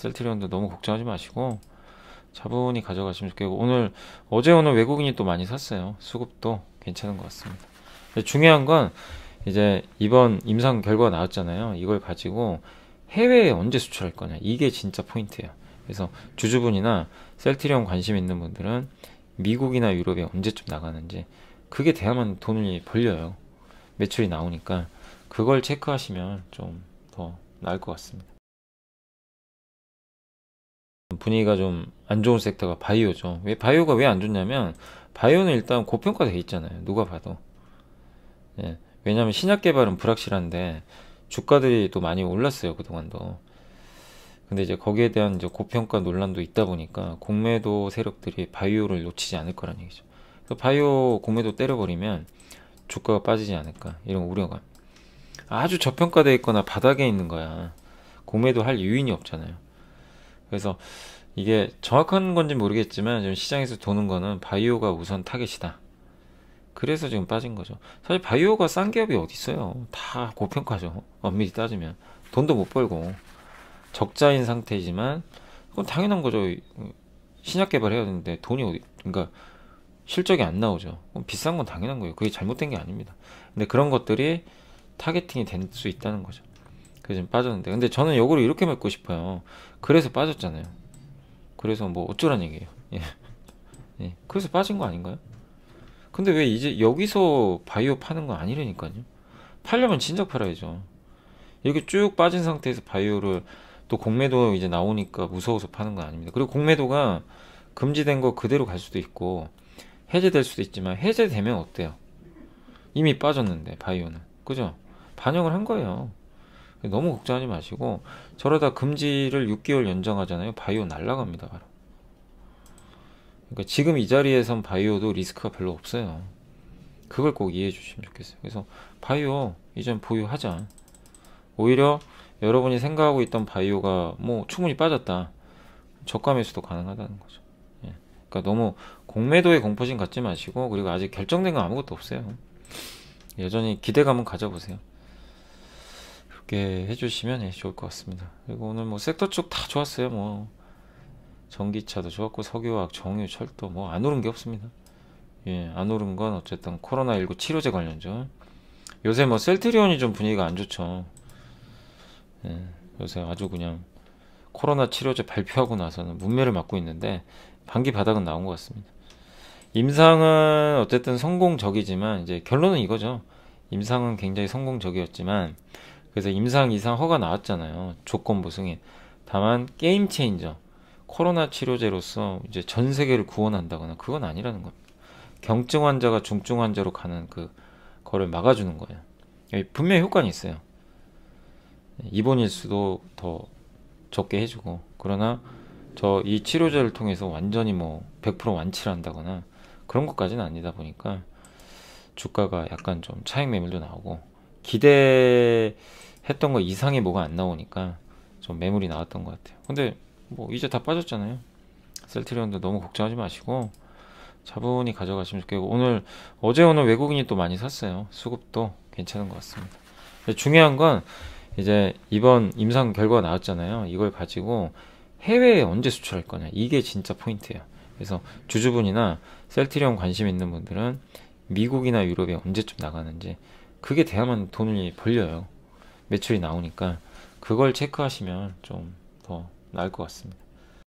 셀트리온도 너무 걱정하지 마시고 차분히 가져가시면 좋겠고 오늘 어제 오늘 외국인이 또 많이 샀어요. 수급도 괜찮은 것 같습니다. 중요한 건 이제 이번 임상 결과가 나왔잖아요. 이걸 가지고 해외에 언제 수출할 거냐 이게 진짜 포인트예요. 그래서 주주분이나 셀트리온 관심 있는 분들은 미국이나 유럽에 언제쯤 나가는지 그게 대야만 돈이 벌려요. 매출이 나오니까 그걸 체크하시면 좀 더 나을 것 같습니다. 분위기가 좀 안 좋은 섹터가 바이오죠. 왜 바이오가 왜 안 좋냐면 바이오는 일단 고평가돼 있잖아요. 누가 봐도. 예. 왜냐하면 신약 개발은 불확실한데 주가들이 또 많이 올랐어요 그동안도. 근데 이제 거기에 대한 이제 고평가 논란도 있다 보니까 공매도 세력들이 바이오를 놓치지 않을 거란 얘기죠. 그래서 바이오 공매도 때려버리면 주가가 빠지지 않을까 이런 우려감. 아주 저평가돼 있거나 바닥에 있는 거야. 공매도 할 유인이 없잖아요. 그래서 이게 정확한 건지 모르겠지만 지금 시장에서 도는 거는 바이오가 우선 타겟이다. 그래서 지금 빠진 거죠. 사실 바이오가 싼 기업이 어디 있어요? 다 고평가죠. 엄밀히 따지면 돈도 못 벌고 적자인 상태이지만 그건 당연한 거죠. 신약 개발해야 되는데 돈이 어디 그러니까 실적이 안 나오죠. 비싼 건 당연한 거예요. 그게 잘못된 게 아닙니다. 근데 그런 것들이 타겟팅이 될 수 있다는 거죠. 그래서 빠졌는데 근데 저는 요거를 이렇게 맺고 싶어요 그래서 빠졌잖아요 그래서 뭐 어쩌란 얘기예요 예. 예. 그래서 빠진 거 아닌가요? 근데 왜 이제 여기서 바이오 파는 거 아니라니까요 팔려면 진작 팔아야죠 이렇게 쭉 빠진 상태에서 바이오를 또 공매도 이제 나오니까 무서워서 파는 건 아닙니다 그리고 공매도가 금지된 거 그대로 갈 수도 있고 해제될 수도 있지만 해제되면 어때요? 이미 빠졌는데 바이오는 그죠? 반영을 한 거예요 너무 걱정하지 마시고 저러다 금지를 6개월 연장하잖아요. 바이오 날라갑니다. 바로. 그러니까 지금 이 자리에선 바이오도 리스크가 별로 없어요. 그걸 꼭 이해해 주시면 좋겠어요. 그래서 바이오 이젠 보유하자. 오히려 여러분이 생각하고 있던 바이오가 뭐 충분히 빠졌다. 저가 매수도 가능하다는 거죠. 예. 그러니까 너무 공매도의 공포심 갖지 마시고 그리고 아직 결정된 건 아무것도 없어요. 여전히 기대감은 가져보세요. 있게 해주시면 예, 좋을 것 같습니다. 그리고 오늘 뭐 섹터 쪽 다 좋았어요. 뭐 전기차도 좋았고 석유화학, 정유, 철도 뭐 안 오른 게 없습니다. 예, 안 오른 건 어쨌든 코로나19 치료제 관련죠. 요새 뭐 셀트리온이 좀 분위기가 안 좋죠. 예, 요새 아주 그냥 코로나 치료제 발표하고 나서는 문매를 맞고 있는데 반기 바닥은 나온 것 같습니다. 임상은 어쨌든 성공적이지만 이제 결론은 이거죠. 임상은 굉장히 성공적이었지만 그래서 임상 이상 허가 나왔잖아요. 조건부 승인. 다만 게임 체인저. 코로나 치료제로서 이제 전 세계를 구원한다거나 그건 아니라는 겁니다. 경증 환자가 중증 환자로 가는 그 거를 막아주는 거예요. 분명히 효과는 있어요. 입원일 수도 더 적게 해주고 그러나 저 이 치료제를 통해서 완전히 뭐 100% 완치를 한다거나 그런 것까지는 아니다 보니까 주가가 약간 좀 차익 매물도 나오고 기대했던 거 이상의 뭐가 안 나오니까 좀 매물이 나왔던 것 같아요. 근데 뭐 이제 다 빠졌잖아요. 셀트리온도 너무 걱정하지 마시고 차분히 가져가시면 좋겠고 오늘 어제 오늘 외국인이 또 많이 샀어요. 수급도 괜찮은 것 같습니다. 중요한 건 이제 이번 임상 결과가 나왔잖아요. 이걸 가지고 해외에 언제 수출할 거냐 이게 진짜 포인트예요. 그래서 주주분이나 셀트리온 관심 있는 분들은 미국이나 유럽에 언제쯤 나가는지 그게 돼야만 돈이 벌려요. 매출이 나오니까 그걸 체크하시면 좀 더 나을 것 같습니다.